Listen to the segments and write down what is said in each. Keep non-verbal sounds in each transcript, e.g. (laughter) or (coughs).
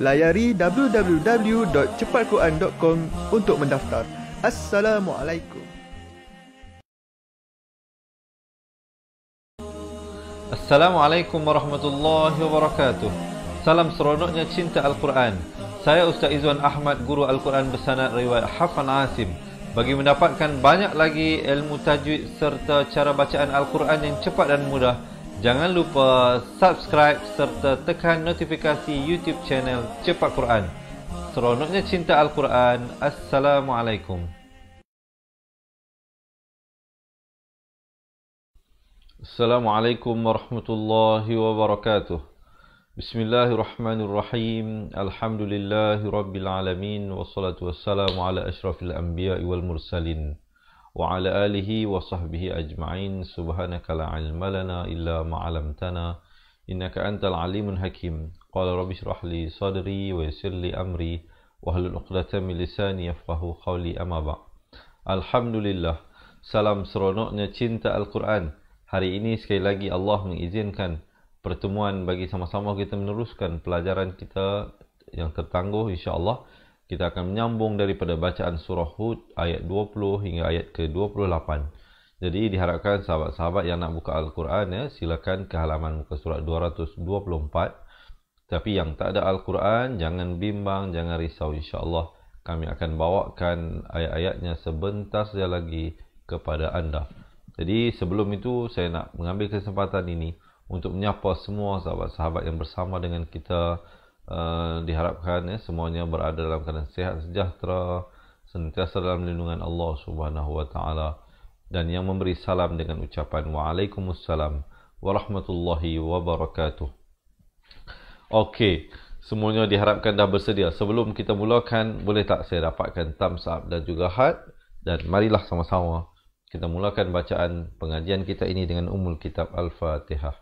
Layari www.cepatquran.com untuk mendaftar. Assalamualaikum. Assalamualaikum warahmatullahi wabarakatuh. Salam seronoknya cinta Al-Quran. Saya Ustaz Izwan Ahmad, Guru Al-Quran Bersanad Riwayat Hafan Asim. Bagi mendapatkan banyak lagi ilmu tajwid serta cara bacaan Al-Quran yang cepat dan mudah, Jangan lupa subscribe serta tekan notifikasi YouTube channel Cepat Quran. Seronoknya cinta Al-Quran. Assalamualaikum. Assalamualaikum warahmatullahi wabarakatuh. Bismillahirrahmanirrahim. Alhamdulillahirabbil alamin wassalatu wassalamu ala asyrafil anbiya'i wal mursalin wa ala alihi wa sahbihi ajma'in subhanaka la ilma lana illa ma 'allamtana innaka antal alimul hakim qala rabbi shrah li sadri wa yassir li amri wa hlul 'uqdatam min lisani yafqahu qawli amma alhamdulillah salam seronoknya cinta al-Quran hari ini sekali lagi Allah mengizinkan pertemuan bagi sama-sama kita meneruskan pelajaran kita yang tertangguh insyaallah kita akan menyambung daripada bacaan surah Hud ayat 20 hingga ayat ke-28. Jadi diharapkan sahabat-sahabat yang nak buka Al-Quran ya, silakan ke halaman muka surat 224. Tapi yang tak ada Al-Quran, jangan bimbang, jangan risau insya-Allah kami akan bawakan ayat-ayatnya sebentar saja lagi kepada anda. Jadi sebelum itu saya nak mengambil kesempatan ini untuk menyapa semua sahabat-sahabat yang bersama dengan kita Eh, diharapkan ya, semuanya berada dalam keadaan sihat sejahtera sentiasa dalam lindungan Allah Subhanahu wa taala dan yang memberi salam dengan ucapan waalaikumsalam warahmatullahi wabarakatuh. Okey, semuanya diharapkan dah bersedia. Sebelum kita mulakan, boleh tak saya dapatkan thumbs up dan juga heart dan marilah sama-sama kita mulakan bacaan pengajian kita ini dengan umul kitab Al-Fatihah.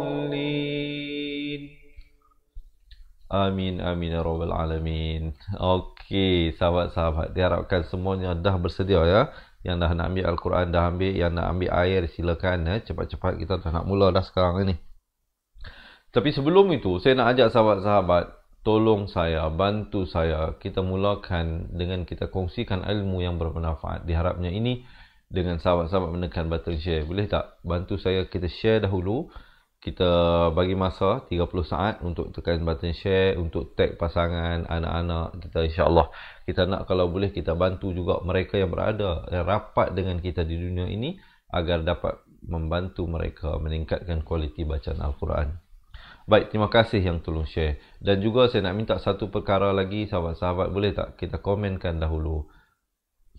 Amin amin ya rabbal alamin. Okey, sahabat-sahabat, diharapkan semuanya dah bersedia ya. Yang dah nak ambil al-Quran dah ambil, yang nak ambil air silakan ya. Cepat-cepat kita dah nak mula dah sekarang ni. Tapi sebelum itu, saya nak ajak sahabat-sahabat tolong saya, bantu saya kita mulakan dengan kita kongsikan ilmu yang bermanfaat. Diharapnya ini dengan sahabat-sahabat menekan button share. Boleh tak? Bantu saya kita share dahulu kita bagi masa 30 saat untuk tekan button share untuk tag pasangan anak-anak kita insyaallah kita nak kalau boleh kita bantu juga mereka yang berada yang rapat dengan kita di dunia ini agar dapat membantu mereka meningkatkan kualiti bacaan al-Quran. Baik, terima kasih yang tolong share. Dan juga saya nak minta satu perkara lagi sahabat-sahabat boleh tak kita komenkan dahulu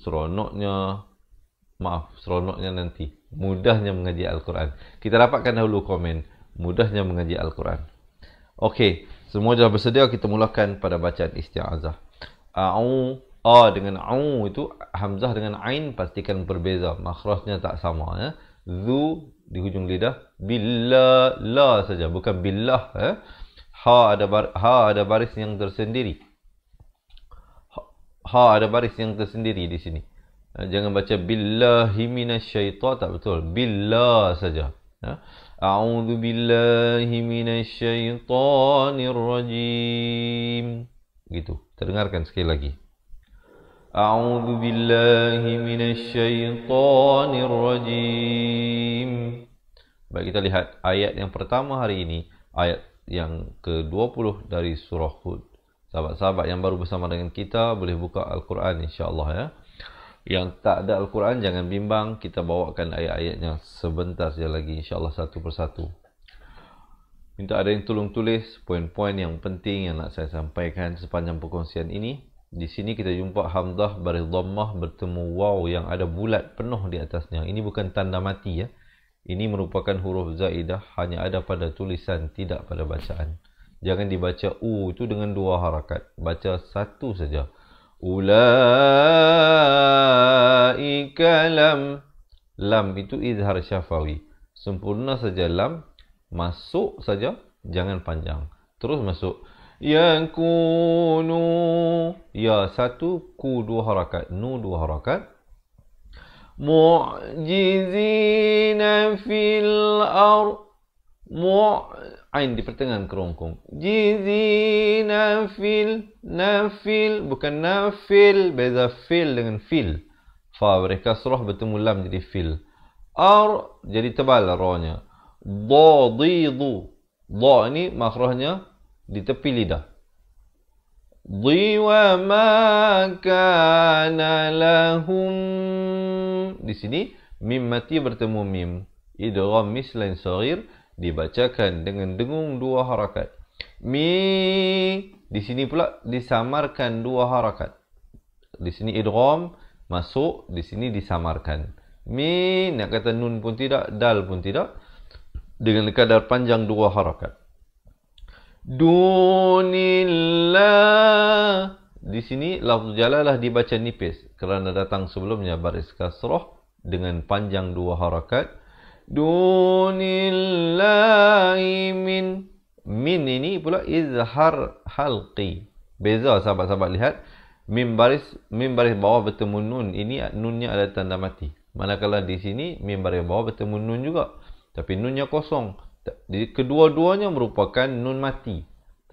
seronoknya maaf seronoknya nanti mudahnya mengaji al-Quran. Kita dapatkan dahulu komen mudahnya mengaji Al-Quran. Okey, semua dah bersedia kita mulakan pada bacaan isti'azah. A'u, A dengan A'u itu Hamzah dengan Ain pastikan berbeza. Makhrajnya tak sama. Ya. Zu di hujung lidah. Billa, La saja. Bukan Billah. Ya. Ha ada bar, ha ada baris yang tersendiri. Ha, ha ada baris yang tersendiri di sini. Jangan baca billahi minasyaitan tak betul. Billah saja. Ya. أعوذ بالله من الشيطان الرجيم gitu terdengarkan sekali lagi أعوذ بالله من الشيطان الرجيم baik kita lihat ayat yang pertama hari ini ayat yang ke-20 dari surah Hud sahabat-sahabat yang baru bersama dengan kita boleh buka Al-Quran insya-Allah ya yang tak ada Al-Quran jangan bimbang kita bawakan ayat-ayatnya sebentar saja lagi insya-Allah satu persatu. Minta ada yang tolong tulis poin-poin yang penting yang nak saya sampaikan sepanjang perkongsian ini. Di sini kita jumpa hamzah baris dhammah bertemu waw yang ada bulat penuh di atasnya. Ini bukan tanda mati ya. Ini merupakan huruf zaidah hanya ada pada tulisan tidak pada bacaan. Jangan dibaca u itu dengan dua harakat. Baca satu saja. Ulaika lam Lam itu izhar syafawi Sempurna saja lam Masuk saja Jangan panjang Terus masuk Yang nu, Ya satu Ku dua harakat Nu dua harakat Mu'jizina fil ar. Mu'ain di pertengahan kerongkong. Jizi nafil, nafil. Bukan nafil, beza fil dengan fil. Fa, mereka surah bertemu lam jadi fil. Ar, jadi tebal rohnya. Dha, di, du. Dha ini makrohnya di tepi lidah. Di wa ma kana lahum. Di sini, mim mati bertemu mim. Idram mislain sarir. Idram dibacakan dengan dengung dua harakat. Mi di sini pula disamarkan dua harakat. Di sini idrom masuk, di sini disamarkan. Mi nak kata nun pun tidak, dal pun tidak dengan kadar panjang dua harakat. Dunillah di sini lafz jalalah dibaca nipis kerana datang sebelumnya baris kasrah dengan panjang dua harakat dunillahi min min ini pula izhar halqi beza sahabat-sahabat lihat mim baris mim baris bawah bertemu nun ini nunnya ada tanda mati manakala di sini mim baris bawah bertemu nun juga tapi nunnya kosong kedua-duanya merupakan nun mati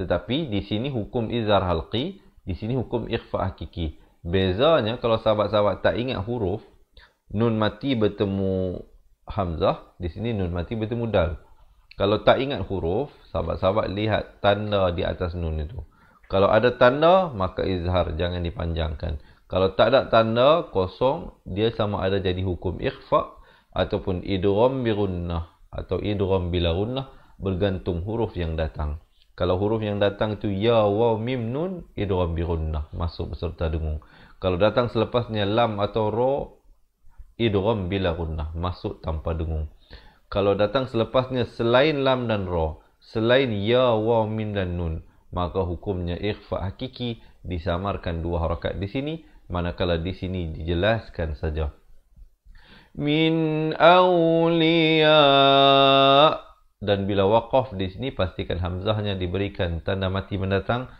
tetapi di sini hukum izhar halqi di sini hukum ikhfa hakiki bezanya kalau sahabat-sahabat tak ingat huruf nun mati bertemu hamzah di sini nun mati bertemu dal kalau tak ingat huruf sahabat-sahabat lihat tanda di atas nun itu kalau ada tanda maka izhar jangan dipanjangkan kalau tak ada tanda kosong dia sama ada jadi hukum ikhfa ataupun idgham birunnah atau idgham bilarunnah bergantung huruf yang datang kalau huruf yang datang itu ya waw mim nun idgham birunnah masuk beserta dengung kalau datang selepasnya lam atau ro idgham bila gunnah masuk tanpa dengung kalau datang selepasnya selain lam dan ra selain ya wa min dan nun maka hukumnya ikhfa hakiki disamarkan dua harakat di sini manakala di sini dijelaskan saja min awliya dan bila waqaf di sini pastikan hamzahnya diberikan tanda mati mendatang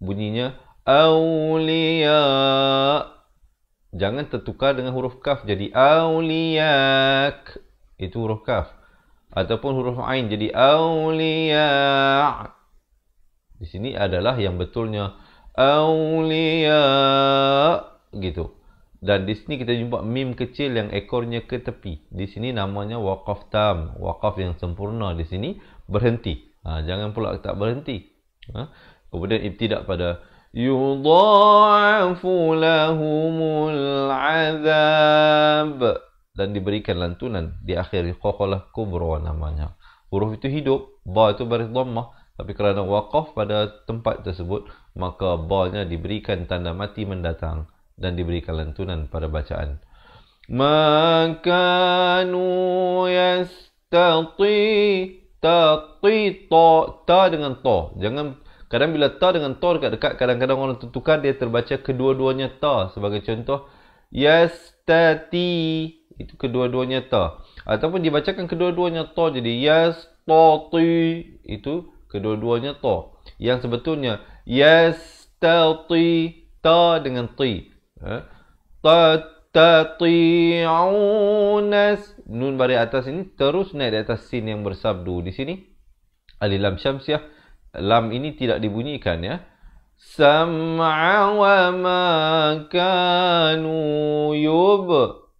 bunyinya awliya jangan tertukar dengan huruf kaf jadi auliyak itu huruf kaf ataupun huruf ain jadi auliya di sini adalah yang betulnya auliya gitu dan di sini kita jumpa mim kecil yang ekornya ke tepi di sini namanya waqaf tam waqaf yang sempurna di sini berhenti ha, jangan pula tak berhenti ha? kemudian ibtidak pada yudhafu lahumul azab dan diberikan lantunan di akhir qaqalah kubra namanya huruf itu hidup ba itu baris dhammah tapi kerana waqaf pada tempat tersebut maka ba nya diberikan tanda mati mendatang dan diberikan lantunan pada bacaan maka nu yastati ta ta dengan ta jangan Kadang bila ta dengan tor dekat dekat kadang-kadang orang tentukan dia terbaca kedua-duanya ta. Sebagai contoh yes tati itu kedua-duanya ta. Ataupun dibacakan kedua-duanya ta jadi yes tati itu kedua-duanya ta. Yang sebetulnya yes tati ta dengan ti. Ha? Ta ta nun bari atas ini terus naik di atas sin yang bersabdu di sini. Alilam syamsiah lam ini tidak dibunyikan ya sam'a wa ma kanu yub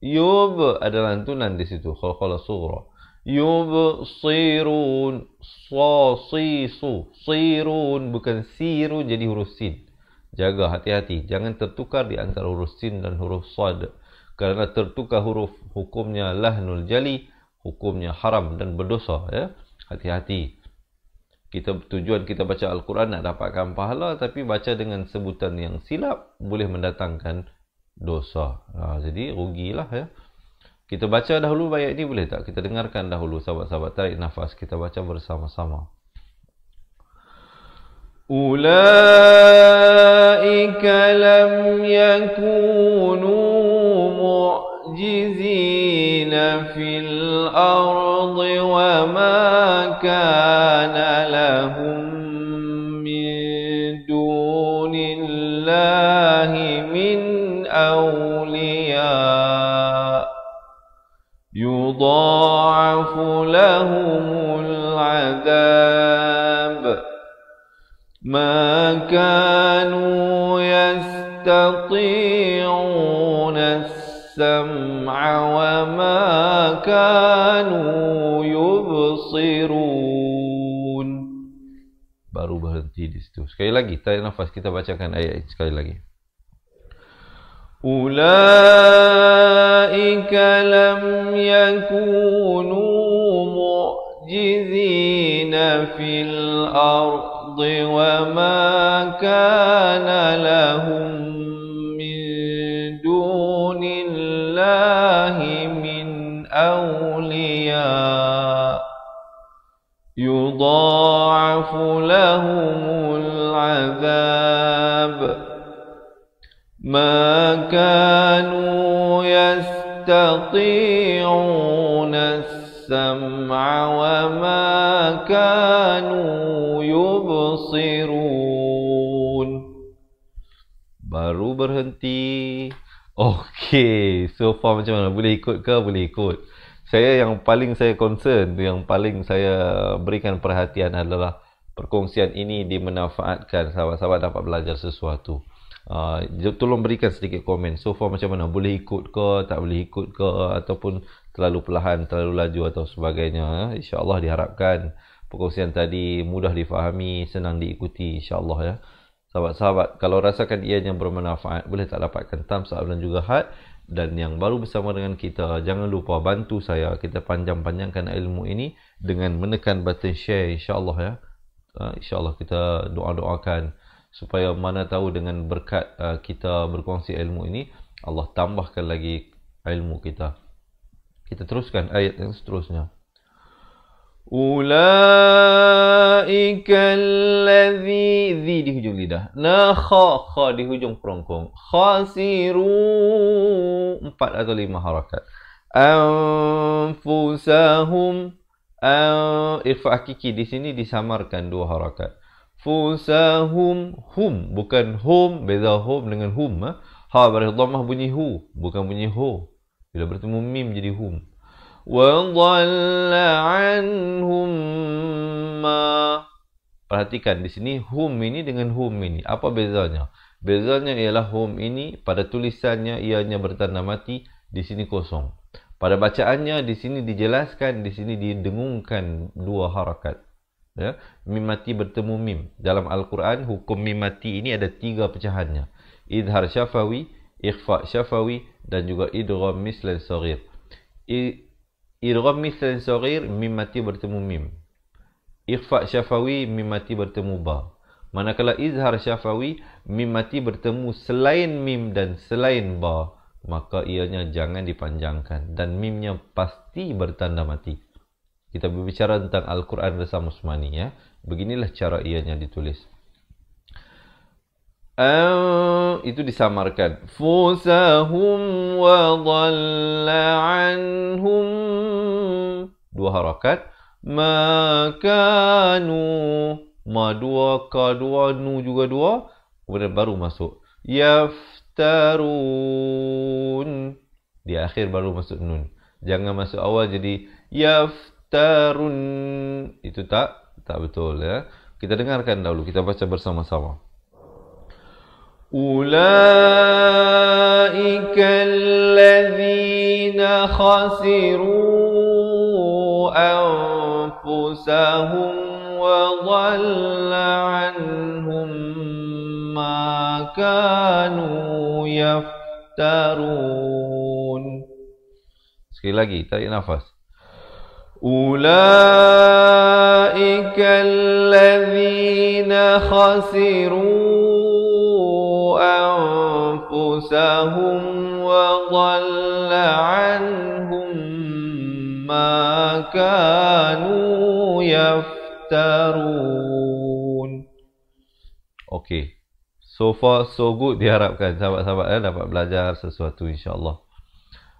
yub adalah lantunan di situ kalau kalau sughra yub sirun sasisu sirun bukan siru jadi huruf sin jaga hati-hati jangan tertukar di antara huruf sin dan huruf sad kerana tertukar huruf hukumnya lahnul jali hukumnya haram dan berdosa ya hati-hati kita tujuan kita baca al-Quran nak dapatkan pahala tapi baca dengan sebutan yang silap boleh mendatangkan dosa. Ha, jadi rugilah ya. Kita baca dahulu ayat ini boleh tak? Kita dengarkan dahulu sahabat-sahabat tarik nafas kita baca bersama-sama. أولئك لم يكونوا معجزين في الأرض وما كان لهم لهم من دون الله من أولياء يضاعف لهم العذاب ما كانوا يستطيعون السمع وما كانوا يبصرون berhenti di situ. Sekali lagi, tarik nafas. Kita bacakan ayat ini sekali lagi. Ula'ika lam yakunu mu'jizin fil ard wa ma kana lahum min dunillahi min awliya يضاعف لهم العذاب ما كانوا يستطيعون السمع وما كانوا يبصرون baru berhenti okay so far macam mana? Boleh ikut ke? Boleh ikut. saya yang paling saya concern, yang paling saya berikan perhatian adalah perkongsian ini dimanfaatkan sahabat-sahabat dapat belajar sesuatu. Uh, tolong berikan sedikit komen. So far macam mana? Boleh ikut ke? Tak boleh ikut ke? Ataupun terlalu perlahan, terlalu laju atau sebagainya. Eh? Allah diharapkan perkongsian tadi mudah difahami, senang diikuti Insya Allah ya. Sahabat-sahabat, kalau rasakan ianya bermanfaat, boleh tak dapatkan thumbs up dan juga heart dan yang baru bersama dengan kita jangan lupa bantu saya kita panjang-panjangkan ilmu ini dengan menekan button share insyaallah ya uh, insyaallah kita doa-doakan supaya mana tahu dengan berkat ah, kita berkongsi ilmu ini Allah tambahkan lagi ilmu kita kita teruskan ayat yang seterusnya Ulaika allazi di, di hujung lidah. Na kha kha di hujung perongkong. Khasiru empat atau lima harakat. Anfusahum uh, eh, ikhfa hakiki di sini disamarkan dua harakat. Fusahum hum bukan hum beza hum dengan hum. Ah. Ha, ha bunyi hu bukan bunyi ho. Bila bertemu mim jadi hum. وَضَلَّ عَنْهُمْ مَا Perhatikan di sini hum ini dengan hum ini. Apa bezanya? Bezanya ialah hum ini pada tulisannya ianya bertanda mati di sini kosong. Pada bacaannya di sini dijelaskan di sini didengungkan dua harakat. Ya, mim mati bertemu mim. Dalam Al-Quran hukum mim mati ini ada tiga pecahannya. Idhar syafawi, ikhfa syafawi dan juga idgham mislan saghir. Irgham misalin sogir Mim mati bertemu mim Ikhfa syafawi Mim mati bertemu ba Manakala izhar syafawi Mim mati bertemu selain mim dan selain ba Maka ianya jangan dipanjangkan Dan mimnya pasti bertanda mati Kita berbicara tentang Al-Quran bersama Usmani ya Beginilah cara ianya ditulis Uh, itu disamarkan. Fusahum wa dhalla anhum. Dua harakat. Ma kanu. Ma dua ka dua. Nu juga dua. Kemudian baru masuk. Yaftarun. Di akhir baru masuk nun. Jangan masuk awal jadi. Yaftarun. Itu tak? Tak betul ya. Kita dengarkan dahulu. Kita baca bersama-sama. أولئك الذين خسروا أنفسهم وضل عنهم ما كانوا يفترون Sekali lagi, tarik nafas. أولئك الذين خسروا أنفسهم وضل عنهم ما كانوا يفترون Okay, so far so good diharapkan sahabat-sahabat eh, dapat belajar sesuatu insya Allah.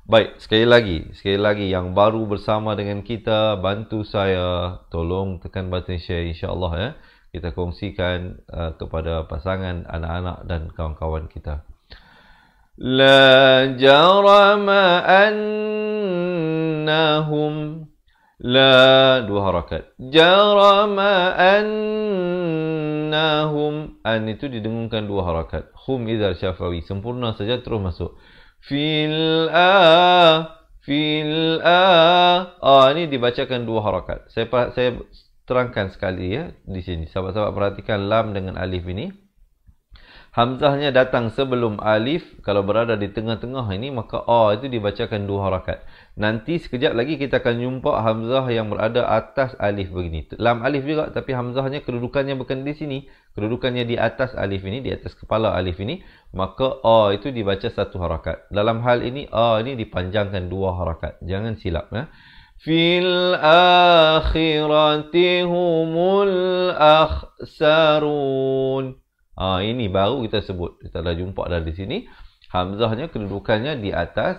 Baik, sekali lagi, sekali lagi yang baru bersama dengan kita, bantu saya tolong tekan button share insya-Allah ya. Eh kita kongsikan uh, kepada pasangan anak-anak dan kawan-kawan kita la jarama annahum la dua harakat jarama annahum an itu didengungkan dua harakat hum idzal syafawi sempurna saja terus masuk fil a fil a ah ini dibacakan dua harakat saya saya terangkan sekali ya di sini. Sahabat-sahabat perhatikan lam dengan alif ini. Hamzahnya datang sebelum alif. Kalau berada di tengah-tengah ini, maka A itu dibacakan dua harakat. Nanti sekejap lagi kita akan jumpa Hamzah yang berada atas alif begini. Lam alif juga, tapi Hamzahnya kedudukannya bukan di sini. Kedudukannya di atas alif ini, di atas kepala alif ini. Maka A itu dibaca satu harakat. Dalam hal ini, A ini dipanjangkan dua harakat. Jangan silap. Ya. في الآخرة هم الأخسرون ha, ini baru kita sebut kita dah jumpa dah di sini Hamzahnya kedudukannya di atas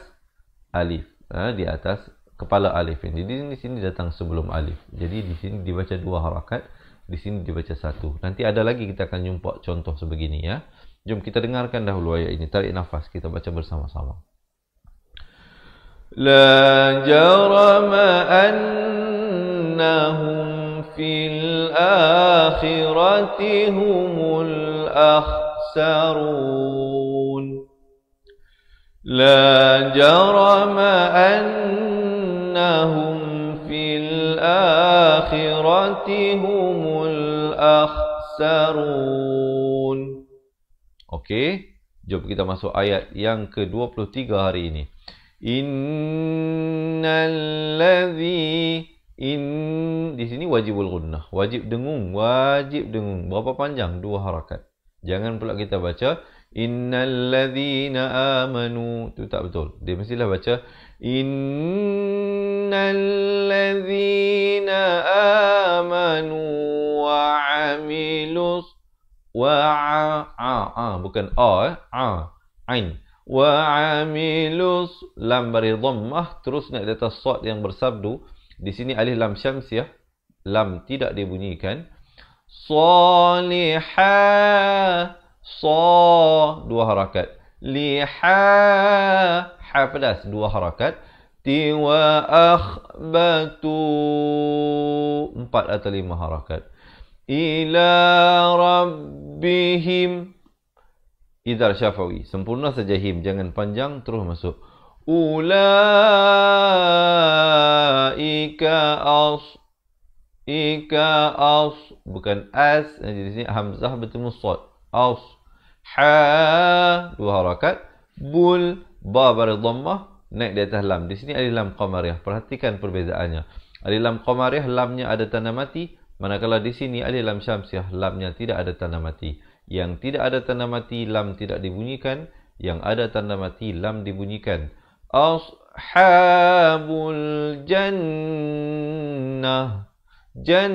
Alif ha, di atas kepala Alif jadi di sini datang sebelum Alif jadi di sini dibaca dua harakat di sini dibaca satu nanti ada lagi kita akan jumpa contoh sebegini ya jom kita dengarkan dahulu ayat ini tarik nafas kita baca bersama-sama لا جرم أنهم في الآخرة هم الأخسرون لا جرم أنهم في الآخرة هم الأخسرون okay. jom kita masuk ayat yang ke-23 hari ini. Innallazi in di sini wajibul gunnah wajib dengung wajib dengung berapa panjang dua harakat jangan pula kita baca innallazina amanu tu tak betul dia mestilah baca innallazina amanu wa amilus wa a, a, a bukan a eh a ain wa amilus lam bari dhammah terus naik di atas yang bersabdu di sini alif lam syamsiah ya. lam tidak dibunyikan saliha sa dua harakat liha ha pedas dua harakat ti wa akhbatu empat atau lima harakat ila rabbihim Idar Syafawi. Sempurna saja him, jangan panjang terus masuk. Ulaika as ika as bukan as jadi eh, sini hamzah bertemu sad. As ha dua harakat bul ba bari dhammah naik di atas lam. Di sini ada lam qamariah. Perhatikan perbezaannya. Ada lam qamariah lamnya ada tanda mati, manakala di sini ada lam syamsiah lamnya tidak ada tanda mati yang tidak ada tanda mati lam tidak dibunyikan yang ada tanda mati lam dibunyikan ashabul jannah jan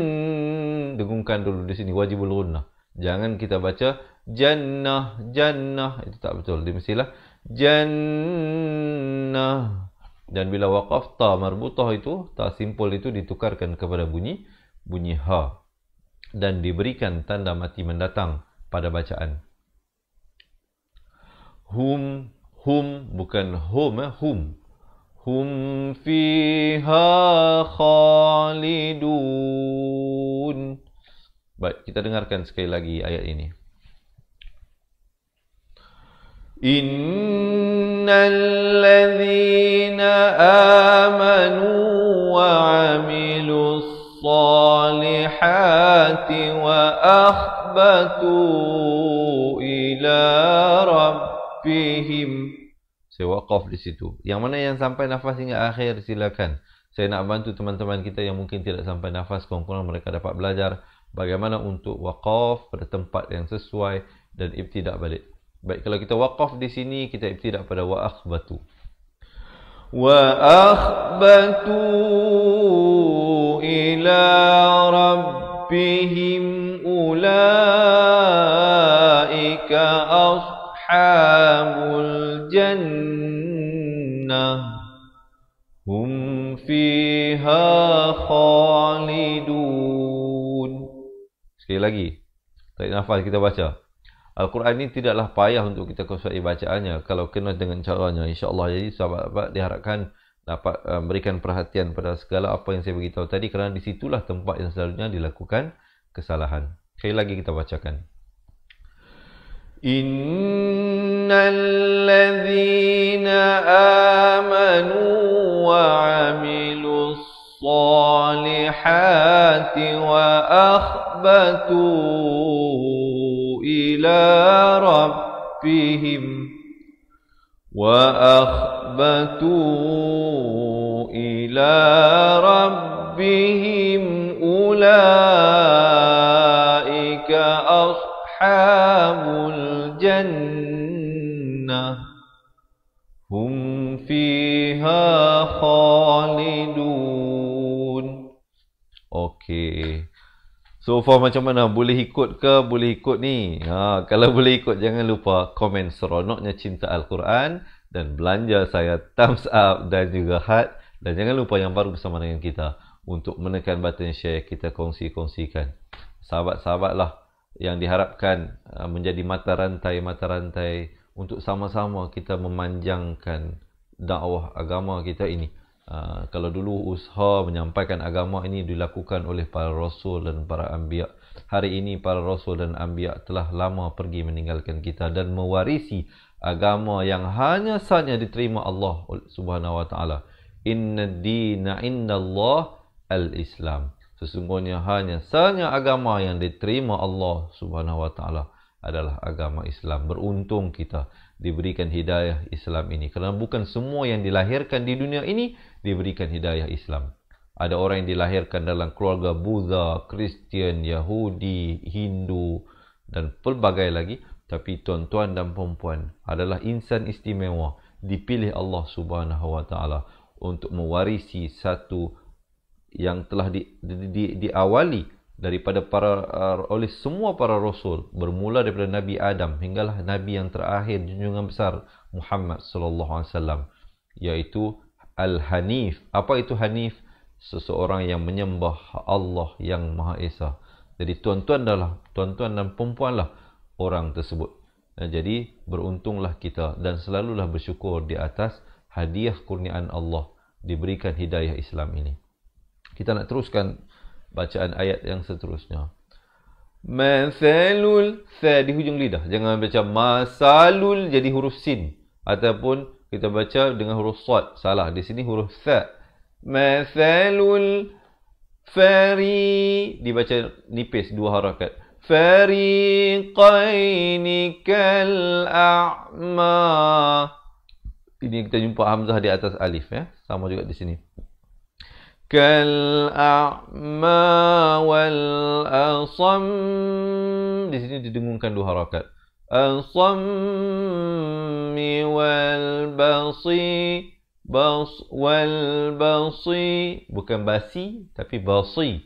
dengungkan dulu di sini wajibul gunnah jangan kita baca jannah jannah itu tak betul dia mestilah jannah dan bila waqaf ta marbutah itu ta simpul itu ditukarkan kepada bunyi bunyi ha dan diberikan tanda mati mendatang pada bacaan. Hum, hum bukan hum, eh, hum. Hum fiha khalidun. Baik, kita dengarkan sekali lagi ayat ini. إن الذين آمنوا وعملوا wa وأخذوا ahbatu ila rabbihim. Saya wakaf di situ. Yang mana yang sampai nafas hingga akhir silakan. Saya nak bantu teman-teman kita yang mungkin tidak sampai nafas kurang-kurang mereka dapat belajar bagaimana untuk wakaf pada tempat yang sesuai dan ibtidak balik. Baik kalau kita wakaf di sini kita ibtidak pada wa akhbatu. Wa akhbatu ila rabbihim ulai Tarik nafas kita baca. Al-Quran ini tidaklah payah untuk kita kuasai bacaannya kalau kena dengan caranya insya-Allah jadi sahabat-sahabat diharapkan dapat memberikan eh, uh, perhatian pada segala apa yang saya beritahu tadi kerana di situlah tempat yang selalunya dilakukan kesalahan. Sekali lagi kita bacakan. Innal ladzina amanu wa amilus salihati wa akhbatu إلى ربهم وأخبتوا إلى ربهم أولئك أصحاب الجنة هم فيها خالدون Okay. So far macam mana? Boleh ikut ke? Boleh ikut ni? Ha, kalau boleh ikut jangan lupa komen seronoknya cinta Al-Quran dan belanja saya thumbs up dan juga heart dan jangan lupa yang baru bersama dengan kita untuk menekan button share kita kongsi-kongsikan sahabat-sahabat lah yang diharapkan ha, menjadi mata rantai-mata rantai untuk sama-sama kita memanjangkan dakwah agama kita ini Ah, kalau dulu usaha menyampaikan agama ini dilakukan oleh para rasul dan para anbiya hari ini para rasul dan anbiya telah lama pergi meninggalkan kita dan mewarisi agama yang hanya sahaja diterima Allah Subhanahu wa taala inna dina indallah al-islam sesungguhnya hanya sahaja agama yang diterima Allah Subhanahu wa taala adalah agama Islam beruntung kita diberikan hidayah Islam ini kerana bukan semua yang dilahirkan di dunia ini diberikan hidayah Islam. Ada orang yang dilahirkan dalam keluarga Buddha, Kristian, Yahudi, Hindu dan pelbagai lagi. Tapi tuan-tuan dan perempuan adalah insan istimewa dipilih Allah Subhanahu untuk mewarisi satu yang telah di, di, di, di, diawali daripada para uh, oleh semua para rasul bermula daripada Nabi Adam hinggalah nabi yang terakhir junjungan besar Muhammad sallallahu alaihi wasallam iaitu Al-Hanif. Apa itu Hanif? Seseorang yang menyembah Allah yang Maha Esa. Jadi tuan-tuan adalah, tuan-tuan dan perempuanlah orang tersebut. Eh, jadi beruntunglah kita dan selalulah bersyukur di atas hadiah kurniaan Allah diberikan hidayah Islam ini. Kita nak teruskan bacaan ayat yang seterusnya. Masalul, saya di hujung lidah. Jangan baca masalul jadi huruf sin ataupun kita baca dengan huruf sad salah di sini huruf sa Masalul fari dibaca nipis dua harakat fariqaini kal a'ma ini kita jumpa hamzah di atas alif ya sama juga di sini kal a'ma wal asam di sini didengungkan dua harakat الصم والبصير بص والبصير bukan basi tapi basi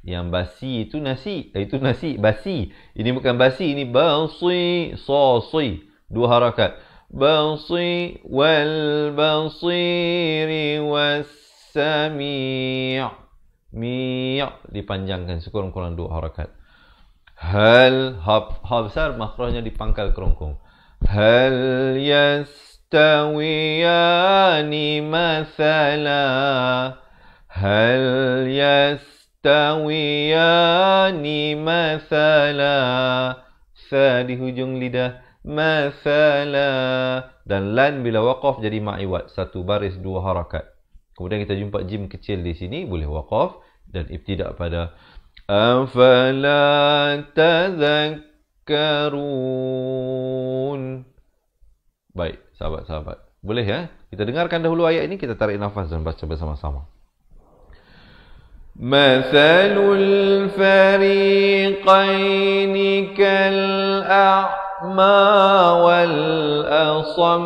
yang basi itu nasi eh, itu nasi basi ini bukan basi ini basi sosi dua harakat basi والبصير والسميع ميع dipanjangkan sekurang-kurang dua harakat Hal hab besar makronya di pangkal kerongkong. Hal yastawiyani masala. Hal yastawiyani masala. Sa di hujung lidah masala. Dan lan bila waqaf jadi ma'iwat. Satu baris dua harakat. Kemudian kita jumpa jim kecil di sini. Boleh waqaf. Dan ibtidak pada... أفلا تذكرون Baik, sahabat-sahabat. Boleh ya? Kita dengarkan dahulu ayat ini, kita tarik nafas dan baca bersama-sama. مثل الفريقين كالأعمى والأصم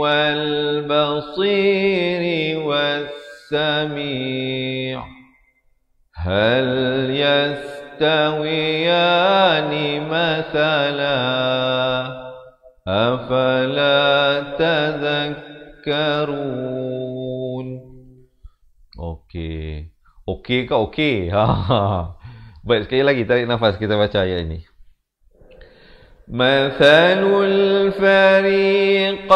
والبصير والسميع هل يستويان مثلا أفلا تذكرون أوكي أوكي كا أوكي ها Baik, sekali lagi tarik nafas kita baca ayat ini. مثل الفريقين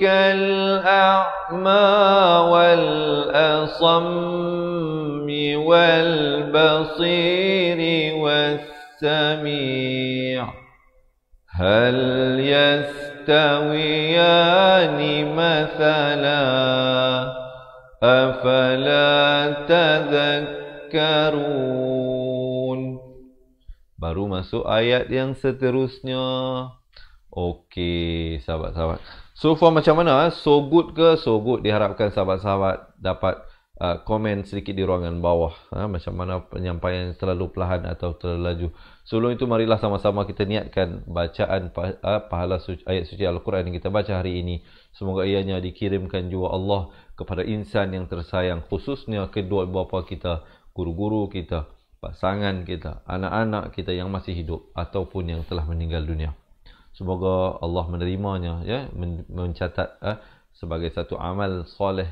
كالأعمى والأصم والبصير والسميع هل يستويان مثلا أفلا تذكرون Baru masuk ayat yang seterusnya Okey, sahabat-sahabat So far macam mana? So good ke? So good diharapkan sahabat-sahabat dapat uh, komen sedikit di ruangan bawah ha, macam mana penyampaian terlalu perlahan atau terlalu laju sebelum itu marilah sama-sama kita niatkan bacaan uh, pahala suci, ayat suci Al-Quran yang kita baca hari ini semoga ianya dikirimkan jua Allah kepada insan yang tersayang khususnya kedua bapa kita guru-guru kita pasangan kita anak-anak kita yang masih hidup ataupun yang telah meninggal dunia semoga Allah menerimanya ya mencatat eh, sebagai satu amal soleh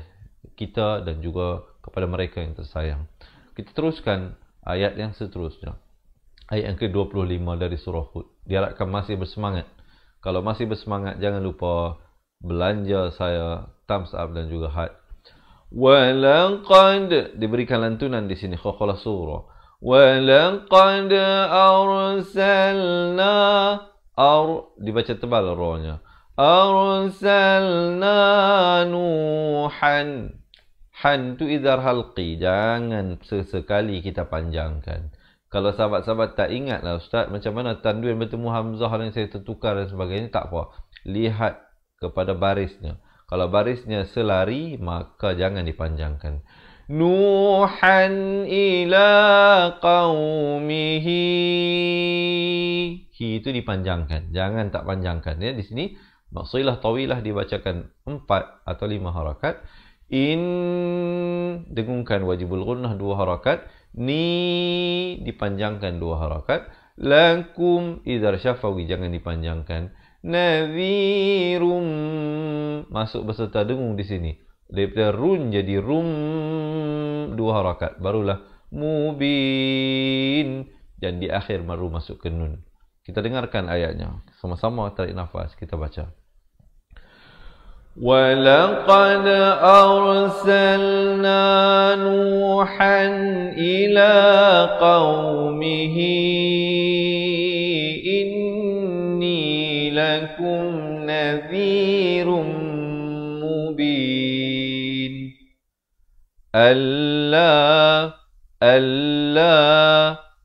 kita dan juga kepada mereka yang tersayang. Kita teruskan ayat yang seterusnya. Ayat yang ke-25 dari surah Hud. Diharapkan masih bersemangat. Kalau masih bersemangat, jangan lupa belanja saya thumbs up dan juga heart. Walangkand diberikan lantunan di sini khokhola surah. Walangkand arsalna ar dibaca tebal rohnya. Arsalna nuhan Han hantu idhar halqi. Jangan sesekali kita panjangkan. Kalau sahabat-sahabat tak ingat lah Ustaz, macam mana tanduin bertemu Hamzah yang saya tertukar dan sebagainya, tak apa. Lihat kepada barisnya. Kalau barisnya selari, maka jangan dipanjangkan. Nuhan ila qawmihi. Hi itu dipanjangkan. Jangan tak panjangkan. Ya, di sini, maksilah tawilah dibacakan empat atau lima harakat. In dengungkan wajibul gunnah dua harakat. Ni dipanjangkan dua harakat. Lankum idhar syafawi jangan dipanjangkan. Nazirum masuk beserta dengung di sini. Daripada run jadi rum dua harakat. Barulah mubin dan di akhir baru masuk ke nun. Kita dengarkan ayatnya. Sama-sama tarik nafas kita baca. ولقد أرسلنا نوحا إلى قومه إني لكم نذير مبين ألا ألا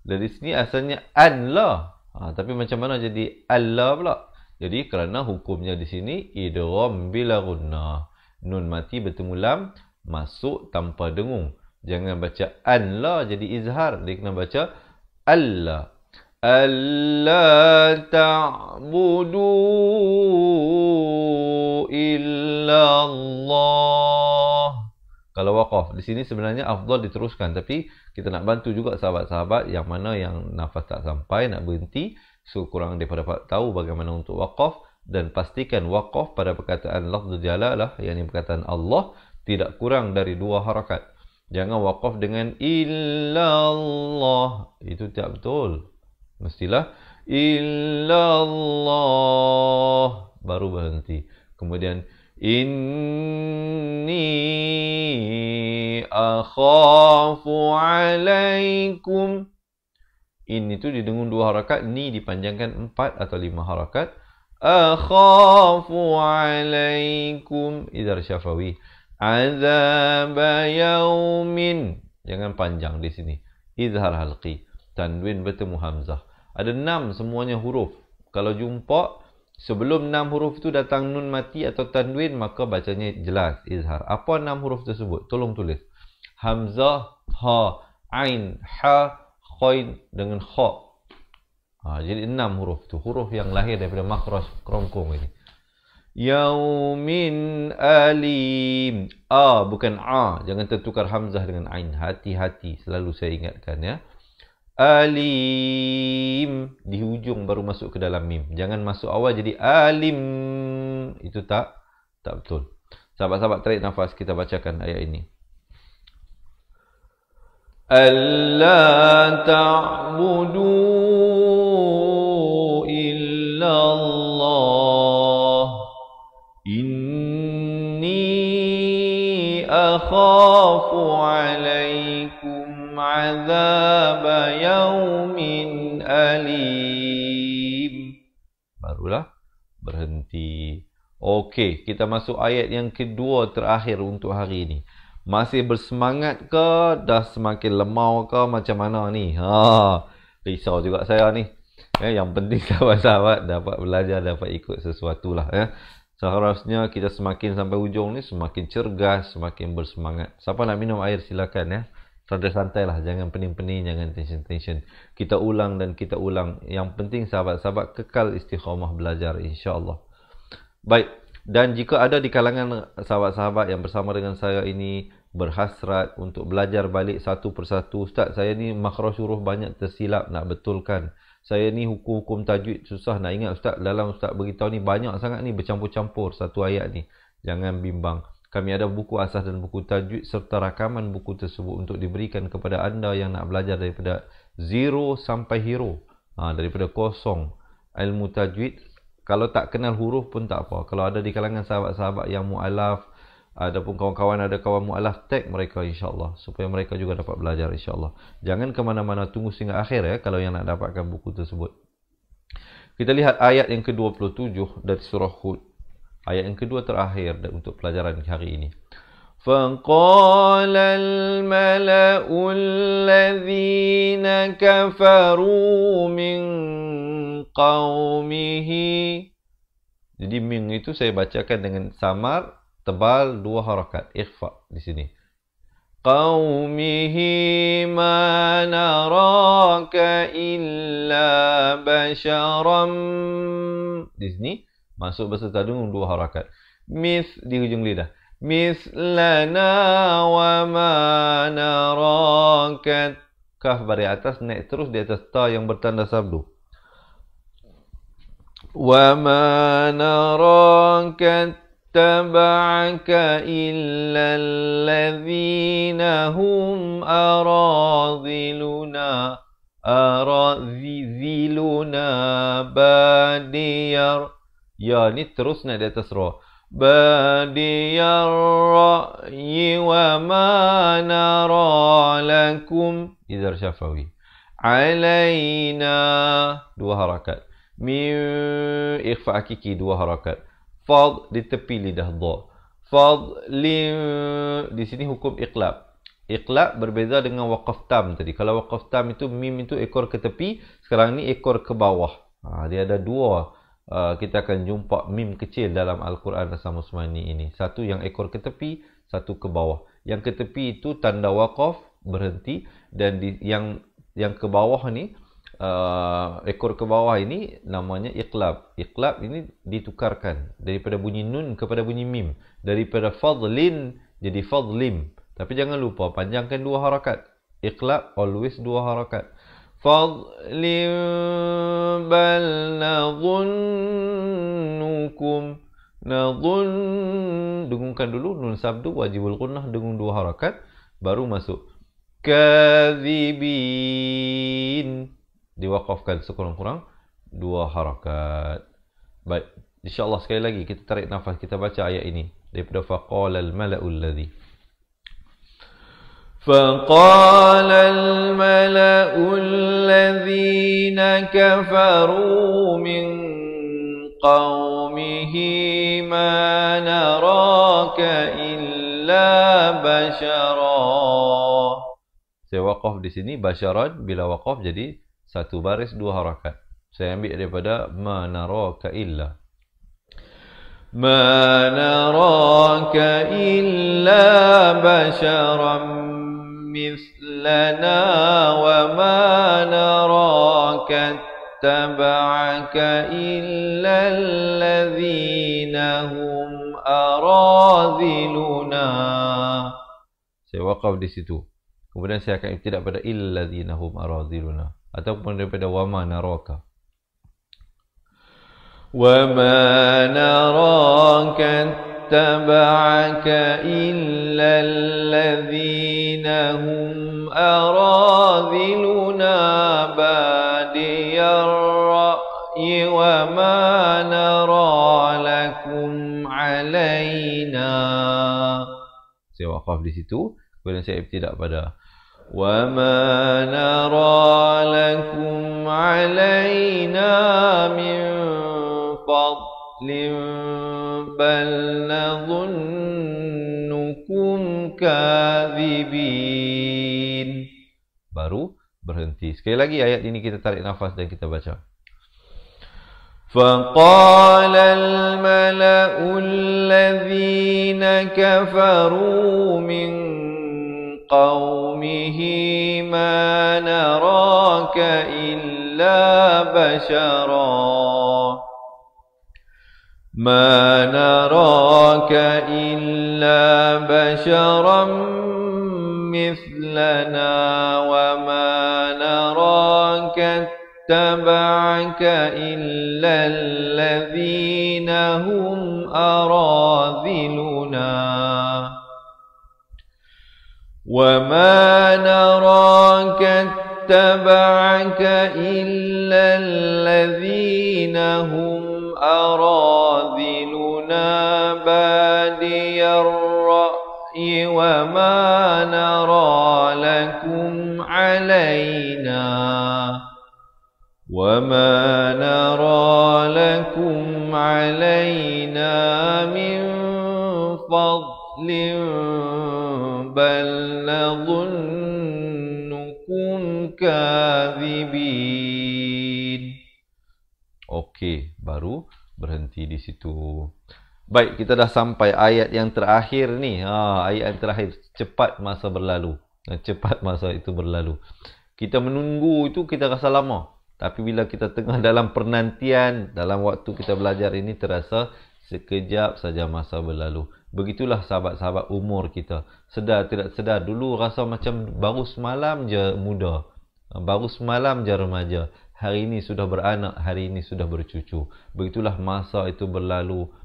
dari sini asalnya an lah ha, tapi macam mana jadi Allah pula Jadi kerana hukumnya di sini idrom bila gunnah. Nun mati bertemu lam masuk tanpa dengung. Jangan baca an la jadi izhar. Dia kena baca alla. Alla ta'budu illa Allah. Kalau wakaf di sini sebenarnya afdal diteruskan tapi kita nak bantu juga sahabat-sahabat yang mana yang nafas tak sampai nak berhenti So korang daripada tahu bagaimana untuk waqaf dan pastikan waqaf pada perkataan lafzul jalalah yang ini perkataan Allah tidak kurang dari dua harakat. Jangan waqaf dengan illallah. Itu tak betul. Mestilah illallah baru berhenti. Kemudian inni akhafu alaikum in itu didengung dua harakat ni dipanjangkan empat atau lima harakat akhafu alaikum idhar syafawi azab yaumin jangan panjang di sini izhar halqi tanwin bertemu hamzah ada enam semuanya huruf kalau jumpa sebelum enam huruf itu datang nun mati atau tanwin maka bacanya jelas izhar apa enam huruf tersebut tolong tulis hamzah ha ain ha Qoin dengan Kho ha, Jadi enam huruf tu Huruf yang lahir daripada makhraj kerongkong ini Yaumin alim A bukan A Jangan tertukar Hamzah dengan Ain Hati-hati selalu saya ingatkan ya Alim Di hujung baru masuk ke dalam mim Jangan masuk awal jadi alim Itu tak Tak betul Sahabat-sahabat tarik nafas kita bacakan ayat ini ألا تعبدوا إلا الله إني أخاف عليكم عذاب يوم أليم Barulah berhenti. Okey, kita masuk ayat yang kedua terakhir untuk hari ini. masih bersemangat ke dah semakin lemau ke macam mana ni ha risau juga saya ni eh, yang penting (laughs) sahabat-sahabat dapat belajar dapat ikut sesuatu lah eh. seharusnya kita semakin sampai ujung ni semakin cergas semakin bersemangat siapa nak minum air silakan ya eh. santai-santai lah jangan pening-pening jangan tension-tension kita ulang dan kita ulang yang penting sahabat-sahabat kekal istiqomah belajar insyaAllah baik dan jika ada di kalangan sahabat-sahabat yang bersama dengan saya ini berhasrat untuk belajar balik satu persatu, Ustaz saya ni makhraj suruh banyak tersilap nak betulkan. Saya ni hukum-hukum tajwid susah nak ingat Ustaz. Dalam Ustaz beritahu ni banyak sangat ni bercampur-campur satu ayat ni. Jangan bimbang. Kami ada buku asas dan buku tajwid serta rakaman buku tersebut untuk diberikan kepada anda yang nak belajar daripada zero sampai hero. Ha, daripada kosong ilmu tajwid kalau tak kenal huruf pun tak apa. Kalau ada di kalangan sahabat-sahabat yang mualaf ada pun kawan-kawan ada kawan mualaf tag mereka insyaallah supaya mereka juga dapat belajar insyaallah. Jangan ke mana-mana tunggu sehingga akhir ya kalau yang nak dapatkan buku tersebut. Kita lihat ayat yang ke-27 dari surah Hud. Ayat yang kedua terakhir untuk pelajaran hari ini. فقال الملأ الذين كفروا من قومه Jadi min itu saya bacakan dengan samar, tebal, dua harakat. Ikhfa di sini. قومه ما نراك illa بشرا di sini masuk bahasa tadung dua harakat mith di hujung lidah mislana wa ma narakat kaf dari atas naik terus di atas ta yang bertanda sabdu wa ma narakat تبعك إلا الذين هم أراذلنا أراذلنا بادير يا نترسنا لتسروا بادي الرأي وما نرى لكم إذا شفوي علينا دو حركات من إخفاء كيكي دو حركات فض دي تبي لده Fad lim di sini hukum إقلاب Iqlab berbeza dengan waqaf tam tadi. Kalau waqaf tam itu mim itu ekor ke tepi, sekarang ni ekor ke bawah. Ha, dia ada dua Uh, kita akan jumpa mim kecil dalam Al-Quran Asam Usmani ini. Satu yang ekor ke tepi, satu ke bawah. Yang ke tepi itu tanda wakaf, berhenti. Dan di, yang yang ke bawah ni, uh, ekor ke bawah ini namanya iqlab. Iqlab ini ditukarkan daripada bunyi nun kepada bunyi mim. Daripada fadlin jadi fadlim. Tapi jangan lupa panjangkan dua harakat. Iqlab always dua harakat. فضل بل نظنكم نظن dengungkan dulu nun sabdu wajibul gunnah dengung dua harakat baru masuk kadhibin diwakafkan sekurang-kurang dua harakat baik insyaallah sekali lagi kita tarik nafas kita baca ayat ini daripada faqala al malaul ladzi فقال الملأ الذين كفروا من قومه ما نراك إلا بشرا Saya wakaf di sini basyarat bila wakaf jadi satu baris dua harakat. Saya ambil daripada ma naraka illa. Ma naraka illa basyaran مثلنا وما نراك اتبعك إلا الذين هم أراذلنا Saya wakaf di situ Kemudian saya akan ibtidak pada illadzina hum araziluna ataupun daripada wama naraka. Wama narakan اتبعك إلا الذين هم أراذلنا بادي الرأي وما نرى لكم علينا Saya wakaf di situ Kemudian saya ibtidak pada وَمَا نَرَى لَكُمْ عَلَيْنَا مِنْ فَضْلٍ عقل بل نظنكم كاذبين baru berhenti sekali lagi ayat ini kita tarik nafas dan kita baca فقال الملأ الذين كفروا من قومه ما نراك إلا بشراً ما نراك إلا بشرا مثلنا وما نراك اتبعك إلا الذين هم أراذلنا وما نراك اتبعك إلا الذين هم أراذلنا ولي الرأي وما نرى لكم علينا وما نرى لكم علينا من فضل بل نظنكم كاذبين. okay, baru berhenti di situ. Baik, kita dah sampai ayat yang terakhir ni. Ha, ayat yang terakhir. Cepat masa berlalu. Ha, cepat masa itu berlalu. Kita menunggu itu, kita rasa lama. Tapi bila kita tengah (laughs) dalam penantian, dalam waktu kita belajar ini, terasa sekejap saja masa berlalu. Begitulah sahabat-sahabat umur kita. Sedar tidak sedar. Dulu rasa macam baru semalam je muda. Ha, baru semalam je remaja. Hari ini sudah beranak, hari ini sudah bercucu. Begitulah masa itu berlalu. Berlalu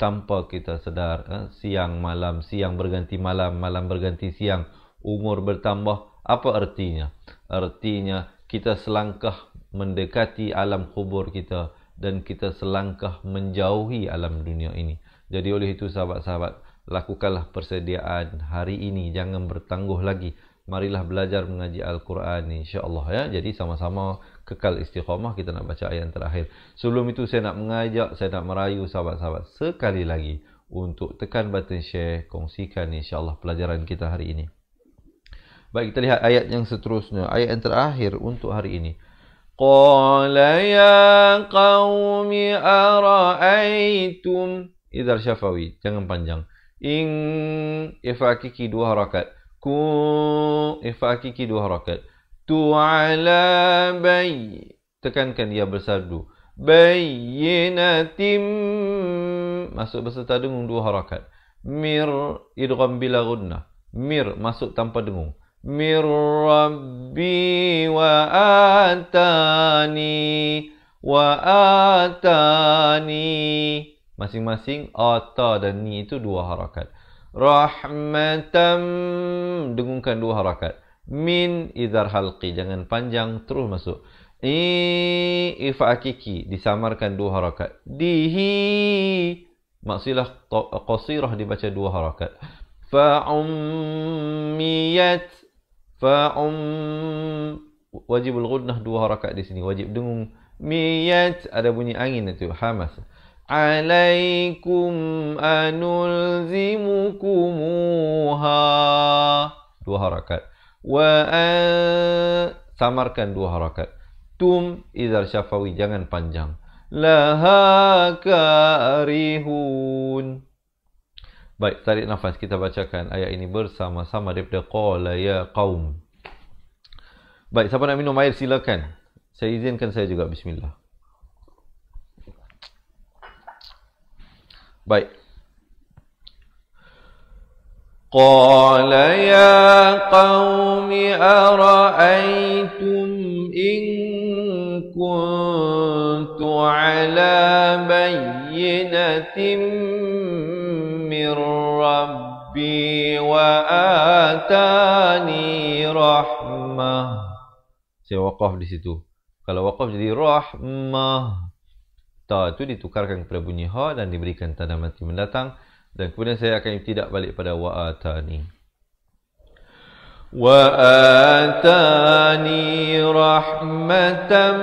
tanpa kita sedar eh? siang malam siang berganti malam malam berganti siang umur bertambah apa artinya artinya kita selangkah mendekati alam kubur kita dan kita selangkah menjauhi alam dunia ini jadi oleh itu sahabat-sahabat lakukanlah persediaan hari ini jangan bertangguh lagi marilah belajar mengaji Al-Quran insyaAllah ya. Jadi sama-sama kekal istiqamah kita nak baca ayat terakhir. Sebelum itu saya nak mengajak, saya nak merayu sahabat-sahabat sekali lagi untuk tekan button share, kongsikan insyaAllah pelajaran kita hari ini. Baik kita lihat ayat yang seterusnya, ayat yang terakhir untuk hari ini. قال ya قوم أرأيتم إذا Syafawi, jangan panjang Ing إفاكي dua حركات ku hakiki dua harakat tu ala bay tekankan dia bersadu bayyinatim masuk beserta dengung dua harakat mir idgham bila gunnah mir masuk tanpa dengung mir rabbi wa atani wa atani masing-masing ata dan ni itu dua harakat rahmatam dengungkan dua harakat min idhar halqi jangan panjang terus masuk i ifa akiki disamarkan dua harakat dihi maksilah qasirah dibaca dua harakat fa ummiyat fa um wajib al dua harakat di sini wajib dengung miyat ada bunyi angin itu hamas alaikum anulzimukumuha dua harakat wa samarkan dua harakat tum izar syafawi jangan panjang laha karihun baik tarik nafas kita bacakan ayat ini bersama-sama daripada qala ya qaum baik siapa nak minum air silakan saya izinkan saya juga bismillah Baik. قال يا قوم أرأيتم إن كنت على بينة من ربي وآتاني رحمة سيوقف wakaf di situ kalau wakaf jadi rahmah ta itu ditukarkan kepada bunyi ha dan diberikan tanda mati mendatang dan kemudian saya akan tidak balik pada wa atani wa atani rahmatan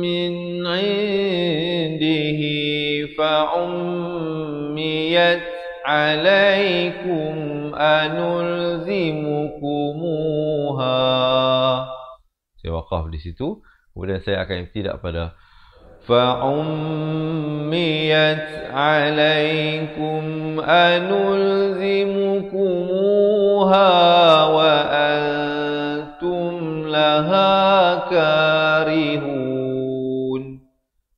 min indihi fa ummiyat alaikum anulzimukumuha saya wakaf di situ kemudian saya akan tidak pada فعميت عليكم أنلزمكموها وأنتم لها كارهون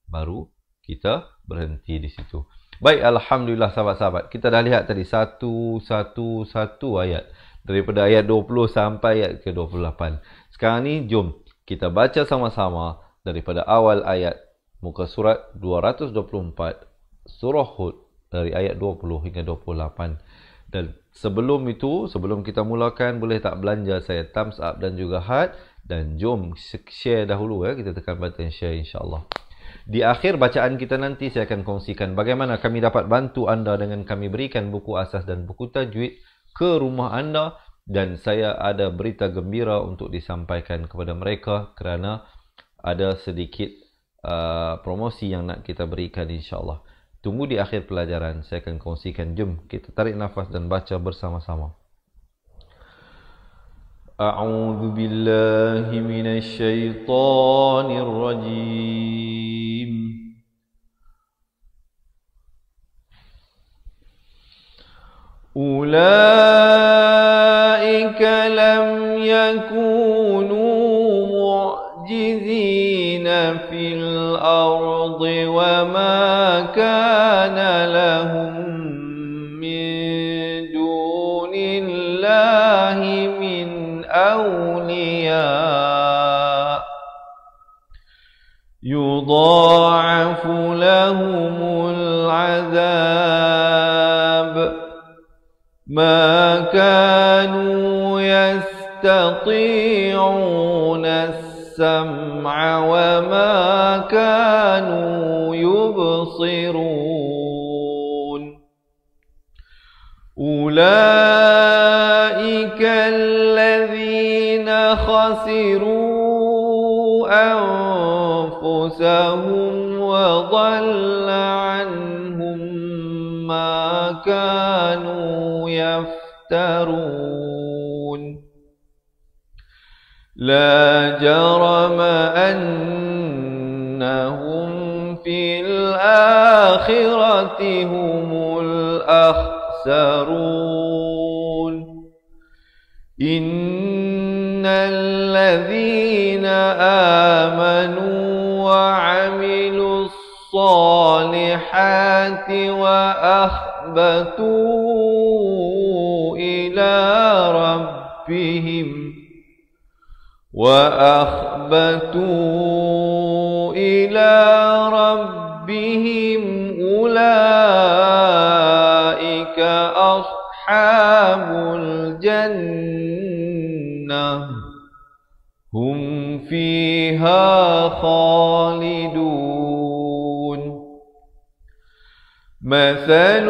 Baru kita berhenti di situ. Baik, Alhamdulillah sahabat-sahabat. Kita dah lihat tadi satu, satu, satu ayat. Daripada ayat 20 sampai ayat ke-28. Sekarang ni jom kita baca sama-sama daripada awal ayat muka surat 224 surah Hud dari ayat 20 hingga 28 dan sebelum itu sebelum kita mulakan boleh tak belanja saya thumbs up dan juga heart dan jom share dahulu ya kita tekan button share insyaallah di akhir bacaan kita nanti saya akan kongsikan bagaimana kami dapat bantu anda dengan kami berikan buku asas dan buku tajwid ke rumah anda dan saya ada berita gembira untuk disampaikan kepada mereka kerana ada sedikit Uh, promosi yang nak kita berikan insyaAllah. Tunggu di akhir pelajaran, saya akan kongsikan. Jom kita tarik nafas dan baca bersama-sama. أعوذ بالله من rajim. الرجيم أولئك لم يكونوا وما كان لهم من دون الله من أولياء يضاعف لهم العذاب ما كانوا يستطيعون السمع وما مبصرون أولئك الذين خسروا أنفسهم وضل عنهم ما كانوا يفترون لا جرم أنهم في الآخرة هم الأخسرون إن الذين آمنوا وعملوا الصالحات وأخبتوا إلى ربهم وأخبتوا إلى خالدون مثل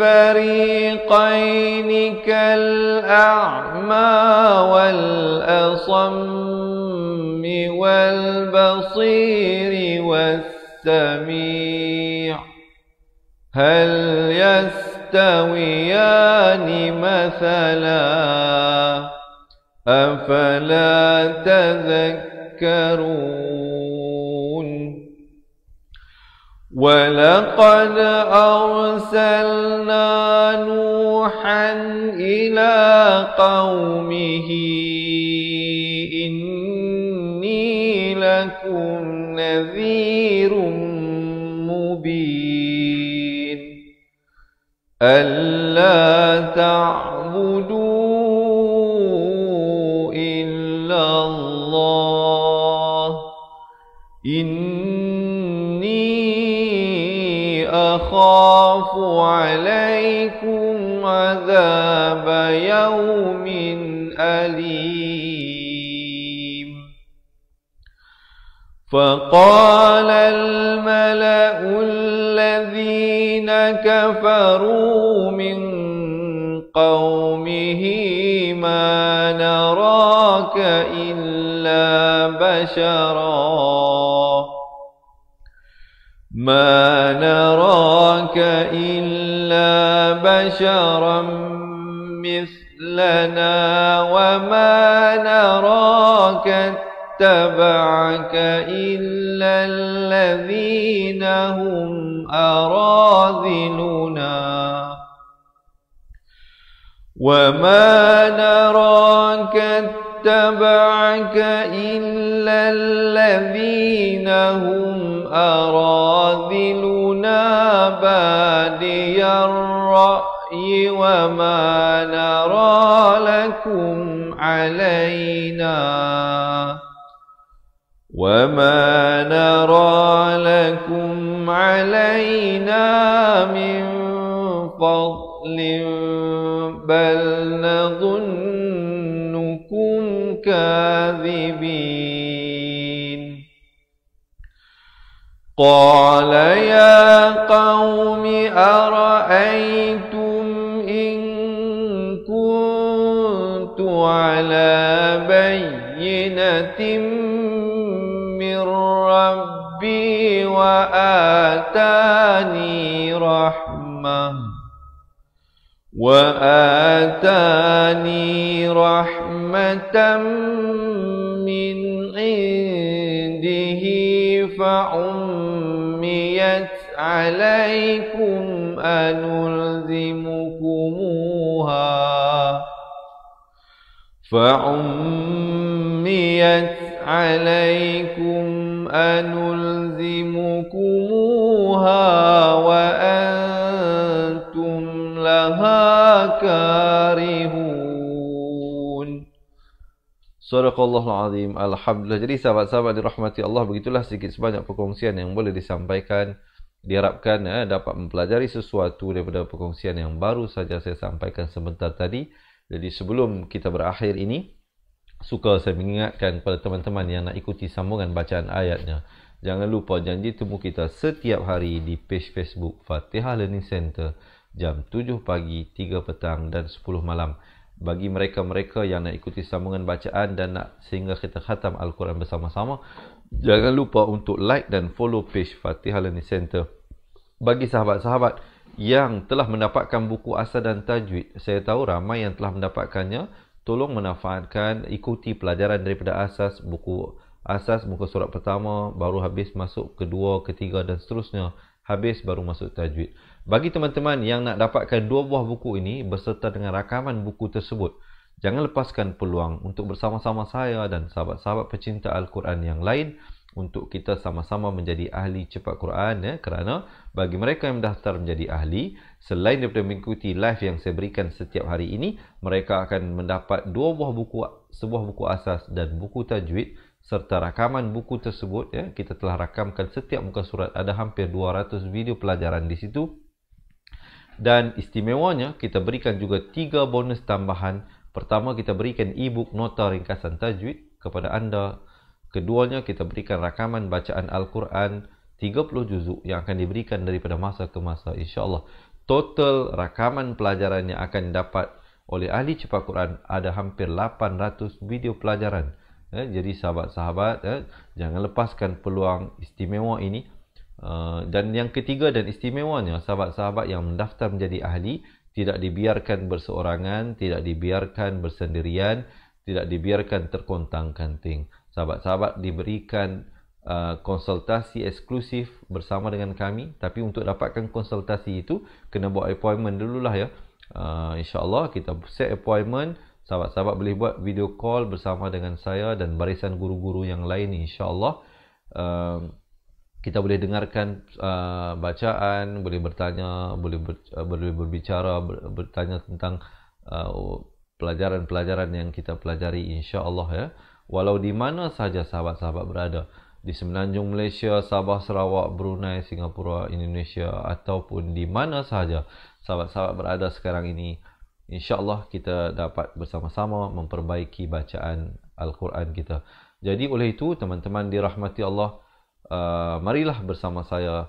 الفريقين كالأعمى والأصم والبصير والسميع هل يستويان مثلا أفلا تذكرون ولقد أرسلنا نوحا إلى قومه إني لكم نذير مبين ألا تعبدون أخاف عليكم عذاب يوم أليم فقال الملأ الذين كفروا من قومه ما نراك إلا بشراً ما نراك إلا بشرا مثلنا وما نراك اتبعك إلا الذين هم أراذلنا وما نراك اتبعك إلا الذين هم بادي الرأي وما نرى لكم علينا وما نرى لكم علينا من فضل بل قال يا قوم أرأيتم إن كنت على بينة من ربي وآتاني رحمة وآتاني رحمة من عنده فأم عليكم أنلزمكموها فعميت عليكم أنلزمكموها وأنتم لها كارهون Surah Azim Alhamdulillah Jadi sahabat-sahabat dirahmati Allah Begitulah sedikit sebanyak perkongsian yang boleh disampaikan diharapkan eh, dapat mempelajari sesuatu daripada perkongsian yang baru saja saya sampaikan sebentar tadi. Jadi sebelum kita berakhir ini, suka saya mengingatkan kepada teman-teman yang nak ikuti sambungan bacaan ayatnya. Jangan lupa janji temu kita setiap hari di page Facebook Fatihah Learning Center jam 7 pagi, 3 petang dan 10 malam. Bagi mereka-mereka yang nak ikuti sambungan bacaan dan nak sehingga kita khatam Al-Quran bersama-sama, Jangan lupa untuk like dan follow page Fatih Halani Center. Bagi sahabat-sahabat yang telah mendapatkan buku asal dan tajwid, saya tahu ramai yang telah mendapatkannya. Tolong manfaatkan ikuti pelajaran daripada asas buku asas muka surat pertama baru habis masuk kedua, ketiga dan seterusnya habis baru masuk tajwid. Bagi teman-teman yang nak dapatkan dua buah buku ini berserta dengan rakaman buku tersebut, Jangan lepaskan peluang untuk bersama-sama saya dan sahabat-sahabat pecinta Al-Quran yang lain untuk kita sama-sama menjadi ahli cepat Quran ya kerana bagi mereka yang mendaftar menjadi ahli selain daripada mengikuti live yang saya berikan setiap hari ini mereka akan mendapat dua buah buku sebuah buku asas dan buku tajwid serta rakaman buku tersebut ya kita telah rakamkan setiap muka surat ada hampir 200 video pelajaran di situ dan istimewanya kita berikan juga tiga bonus tambahan Pertama, kita berikan e-book nota ringkasan tajwid kepada anda. Keduanya, kita berikan rakaman bacaan Al-Quran 30 juzuk yang akan diberikan daripada masa ke masa Insya Allah Total rakaman pelajaran yang akan dapat oleh ahli cepat Quran ada hampir 800 video pelajaran. Eh, jadi sahabat-sahabat, eh, jangan lepaskan peluang istimewa ini. Uh, dan yang ketiga dan istimewanya, sahabat-sahabat yang mendaftar menjadi ahli tidak dibiarkan berseorangan, tidak dibiarkan bersendirian, tidak dibiarkan terkontang-kanting. Sahabat-sahabat diberikan uh, konsultasi eksklusif bersama dengan kami, tapi untuk dapatkan konsultasi itu kena buat appointment dululah ya. Uh, InsyaAllah kita set appointment, sahabat-sahabat boleh buat video call bersama dengan saya dan barisan guru-guru yang lain insyaAllah. Uh, kita boleh dengarkan uh, bacaan, boleh bertanya, boleh ber, uh, boleh berbicara, ber, bertanya tentang uh, pelajaran-pelajaran yang kita pelajari insya-Allah ya. Walau di mana saja sahabat-sahabat berada, di semenanjung Malaysia, Sabah, Sarawak, Brunei, Singapura, Indonesia ataupun di mana saja sahabat-sahabat berada sekarang ini, insya-Allah kita dapat bersama-sama memperbaiki bacaan Al-Quran kita. Jadi oleh itu teman-teman dirahmati Allah, Uh, marilah bersama saya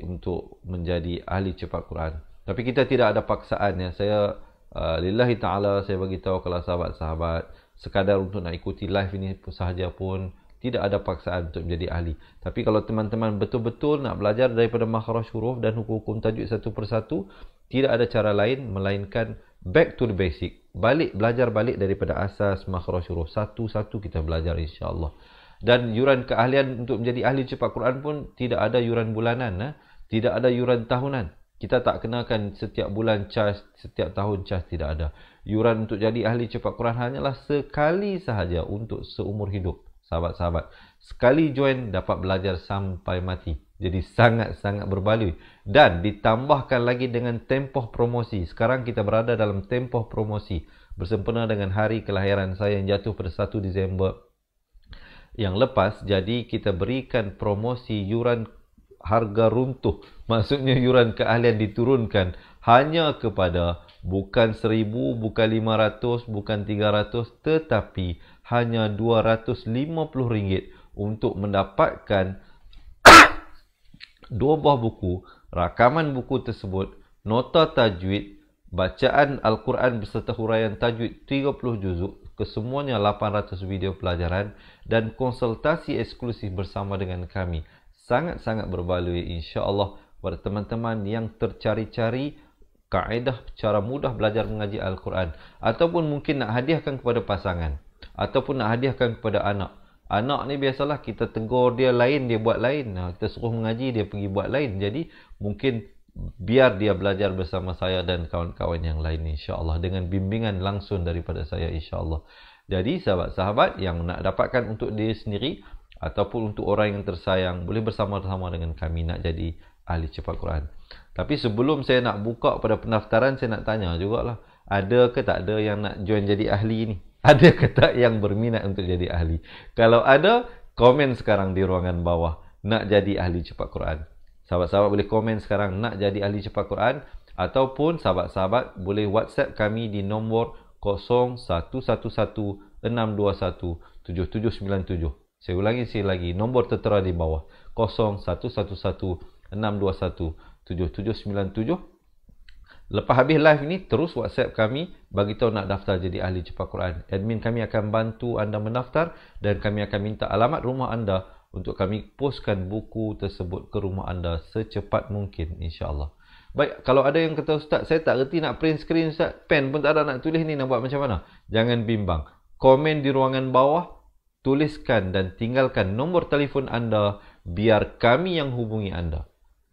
untuk menjadi ahli cepat Quran. Tapi kita tidak ada paksaan ya. Saya uh, lillahi taala saya bagi tahu kepada sahabat-sahabat sekadar untuk nak ikuti live ini sahaja pun tidak ada paksaan untuk menjadi ahli. Tapi kalau teman-teman betul-betul nak belajar daripada makhraj huruf dan hukum-hukum tajwid satu persatu, tidak ada cara lain melainkan back to the basic. Balik belajar balik daripada asas makhraj huruf satu-satu kita belajar insya-Allah dan yuran keahlian untuk menjadi ahli cepat Quran pun tidak ada yuran bulanan eh? tidak ada yuran tahunan kita tak kenakan setiap bulan charge setiap tahun charge tidak ada yuran untuk jadi ahli cepat Quran hanyalah sekali sahaja untuk seumur hidup sahabat-sahabat sekali join dapat belajar sampai mati jadi sangat-sangat berbaloi dan ditambahkan lagi dengan tempoh promosi sekarang kita berada dalam tempoh promosi bersempena dengan hari kelahiran saya yang jatuh pada 1 Disember yang lepas jadi kita berikan promosi yuran harga runtuh (laughs) maksudnya yuran keahlian diturunkan hanya kepada bukan seribu, bukan lima ratus, bukan tiga ratus, tetapi hanya dua ratus lima puluh ringgit untuk mendapatkan (coughs) dua buah buku rakaman buku tersebut nota tajwid bacaan al-Quran beserta huraian tajwid tiga puluh juzuk kesemuanya 800 video pelajaran dan konsultasi eksklusif bersama dengan kami. Sangat-sangat berbaloi insya-Allah buat teman-teman yang tercari-cari kaedah cara mudah belajar mengaji Al-Quran ataupun mungkin nak hadiahkan kepada pasangan ataupun nak hadiahkan kepada anak. Anak ni biasalah kita tegur dia lain, dia buat lain. Nah, kita suruh mengaji, dia pergi buat lain. Jadi, mungkin biar dia belajar bersama saya dan kawan-kawan yang lain insya-Allah dengan bimbingan langsung daripada saya insya-Allah. Jadi sahabat-sahabat yang nak dapatkan untuk diri sendiri ataupun untuk orang yang tersayang boleh bersama-sama dengan kami nak jadi ahli cepat Quran. Tapi sebelum saya nak buka pada pendaftaran saya nak tanya juga lah, ada ke tak ada yang nak join jadi ahli ni? (laughs) Ada ke tak yang berminat untuk jadi ahli? Kalau ada, komen sekarang di ruangan bawah. Nak jadi ahli cepat Quran sahabat-sahabat boleh komen sekarang nak jadi ahli cepat Quran ataupun sahabat-sahabat boleh WhatsApp kami di nombor 0111621 7797. Saya ulangi sekali lagi, nombor tertera di bawah 0111621 Lepas habis live ini terus WhatsApp kami bagi tahu nak daftar jadi ahli cepat Quran. Admin kami akan bantu anda mendaftar dan kami akan minta alamat rumah anda untuk kami poskan buku tersebut ke rumah anda secepat mungkin insyaallah. Baik, kalau ada yang kata ustaz saya tak reti nak print screen ustaz, pen pun tak ada nak tulis ni nak buat macam mana? Jangan bimbang. Komen di ruangan bawah, tuliskan dan tinggalkan nombor telefon anda biar kami yang hubungi anda.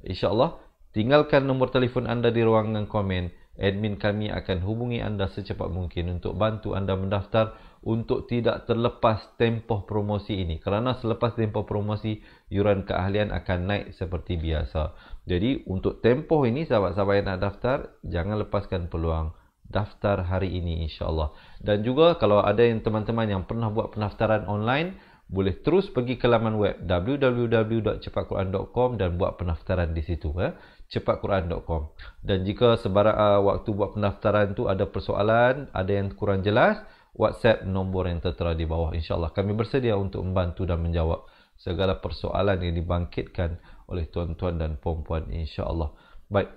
Insyaallah, tinggalkan nombor telefon anda di ruangan komen, admin kami akan hubungi anda secepat mungkin untuk bantu anda mendaftar untuk tidak terlepas tempoh promosi ini kerana selepas tempoh promosi yuran keahlian akan naik seperti biasa. Jadi untuk tempoh ini sahabat-sahabat yang nak daftar jangan lepaskan peluang daftar hari ini insya-Allah. Dan juga kalau ada yang teman-teman yang pernah buat pendaftaran online boleh terus pergi ke laman web www.cepatquran.com dan buat pendaftaran di situ ya. Eh? cepatquran.com. Dan jika sebarang uh, waktu buat pendaftaran tu ada persoalan, ada yang kurang jelas, WhatsApp nombor yang tertera di bawah insyaallah kami bersedia untuk membantu dan menjawab segala persoalan yang dibangkitkan oleh tuan-tuan dan puan-puan insyaallah baik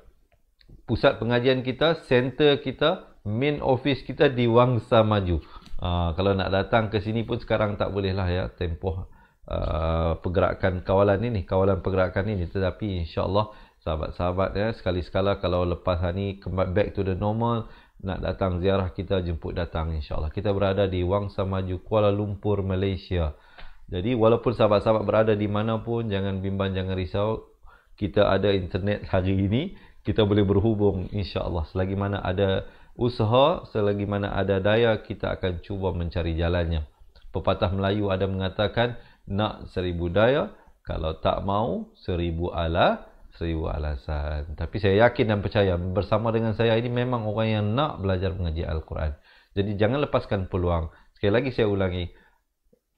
pusat pengajian kita center kita main office kita di Wangsa Maju uh, kalau nak datang ke sini pun sekarang tak boleh lah ya tempoh uh, pergerakan kawalan ini kawalan pergerakan ini tetapi insyaallah sahabat-sahabat ya sekali-sekala kalau lepas hari ni back to the normal nak datang ziarah kita jemput datang insyaAllah kita berada di Wangsa Maju Kuala Lumpur Malaysia jadi walaupun sahabat-sahabat berada di mana pun jangan bimbang jangan risau kita ada internet hari ini kita boleh berhubung insyaAllah selagi mana ada usaha selagi mana ada daya kita akan cuba mencari jalannya pepatah Melayu ada mengatakan nak seribu daya kalau tak mau seribu alah seribu alasan. Tapi saya yakin dan percaya bersama dengan saya ini memang orang yang nak belajar mengaji Al-Quran. Jadi jangan lepaskan peluang. Sekali lagi saya ulangi.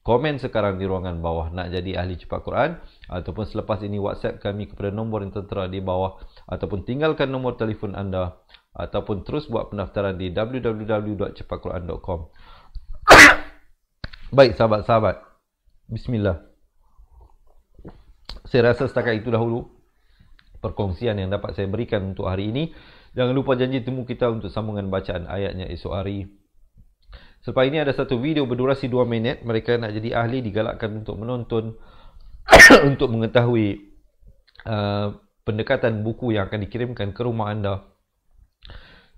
Komen sekarang di ruangan bawah nak jadi ahli cepat Quran ataupun selepas ini WhatsApp kami kepada nombor yang tertera di bawah ataupun tinggalkan nombor telefon anda ataupun terus buat pendaftaran di www.cepatquran.com. (coughs) Baik sahabat-sahabat. Bismillah. Saya rasa setakat itu dahulu perkongsian yang dapat saya berikan untuk hari ini. Jangan lupa janji temu kita untuk sambungan bacaan ayatnya esok hari. Selepas ini ada satu video berdurasi 2 minit. Mereka nak jadi ahli digalakkan untuk menonton (coughs) untuk mengetahui uh, pendekatan buku yang akan dikirimkan ke rumah anda.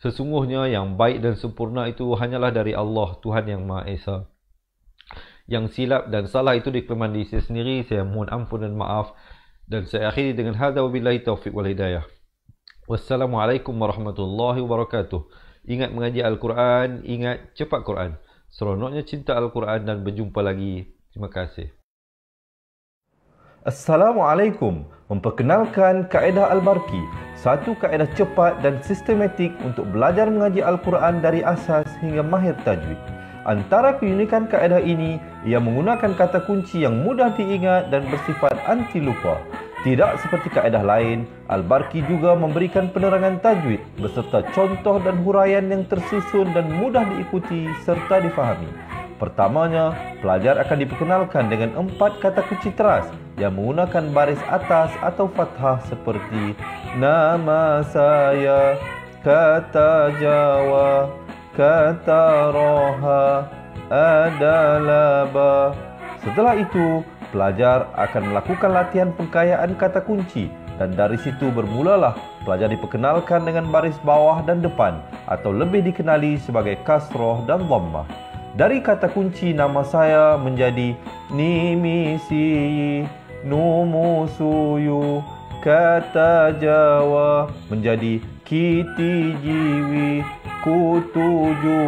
Sesungguhnya yang baik dan sempurna itu hanyalah dari Allah Tuhan Yang Maha Esa. Yang silap dan salah itu dikemandi saya sendiri. Saya mohon ampun dan maaf. Dan saya akhiri dengan hadza wabillahi taufiq wal hidayah. Wassalamualaikum warahmatullahi wabarakatuh. Ingat mengaji Al-Quran, ingat cepat Quran. Seronoknya cinta Al-Quran dan berjumpa lagi. Terima kasih. Assalamualaikum. Memperkenalkan kaedah Al-Barqi, satu kaedah cepat dan sistematik untuk belajar mengaji Al-Quran dari asas hingga mahir tajwid. Antara keunikan kaedah ini, ia menggunakan kata kunci yang mudah diingat dan bersifat anti lupa. Tidak seperti kaedah lain, Al-Barqi juga memberikan penerangan tajwid beserta contoh dan huraian yang tersusun dan mudah diikuti serta difahami. Pertamanya, pelajar akan diperkenalkan dengan empat kata kunci teras yang menggunakan baris atas atau fathah seperti Nama saya kata Jawa Kata kataroha adalaba. Setelah itu, pelajar akan melakukan latihan pengkayaan kata kunci dan dari situ bermulalah pelajar diperkenalkan dengan baris bawah dan depan atau lebih dikenali sebagai kasroh dan dhammah. Dari kata kunci nama saya menjadi Nimisi Numusuyu Kata Jawa Menjadi Kiti Jiwi kutuju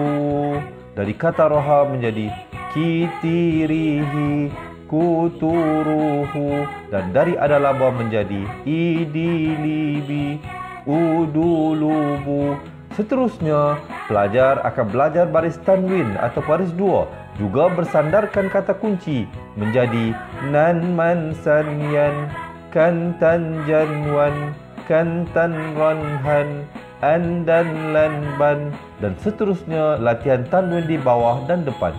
dari kata roha menjadi kitirihi kuturuhu dan dari adalaba menjadi idilibi udulubu seterusnya pelajar akan belajar baris tanwin atau baris dua juga bersandarkan kata kunci menjadi nan man san yan kan tan jan wan kan tan ran han and dan land ban dan seterusnya latihan tanduin di bawah dan depan.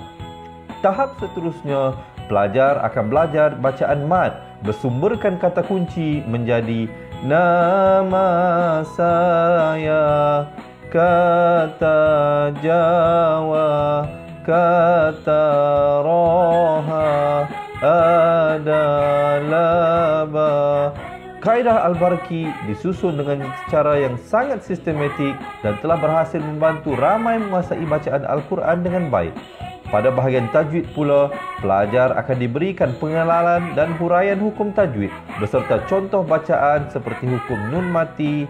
Tahap seterusnya, pelajar akan belajar bacaan mat bersumberkan kata kunci menjadi Nama saya kata Jawa kata Roha adalah bahasa kaedah Al-Barki disusun dengan cara yang sangat sistematik dan telah berhasil membantu ramai menguasai bacaan Al-Quran dengan baik. Pada bahagian tajwid pula, pelajar akan diberikan pengenalan dan huraian hukum tajwid beserta contoh bacaan seperti hukum nun mati,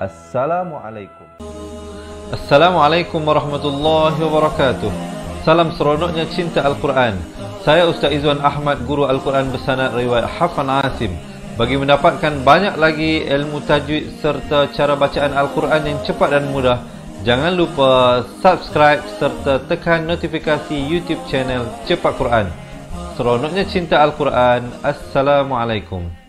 Assalamualaikum. Assalamualaikum warahmatullahi wabarakatuh. Salam seronoknya cinta Al-Quran. Saya Ustaz Izwan Ahmad, guru Al-Quran bersanad riwayat Hafan Asim. Bagi mendapatkan banyak lagi ilmu tajwid serta cara bacaan Al-Quran yang cepat dan mudah, jangan lupa subscribe serta tekan notifikasi YouTube channel Cepat Quran. Seronoknya cinta Al-Quran. Assalamualaikum.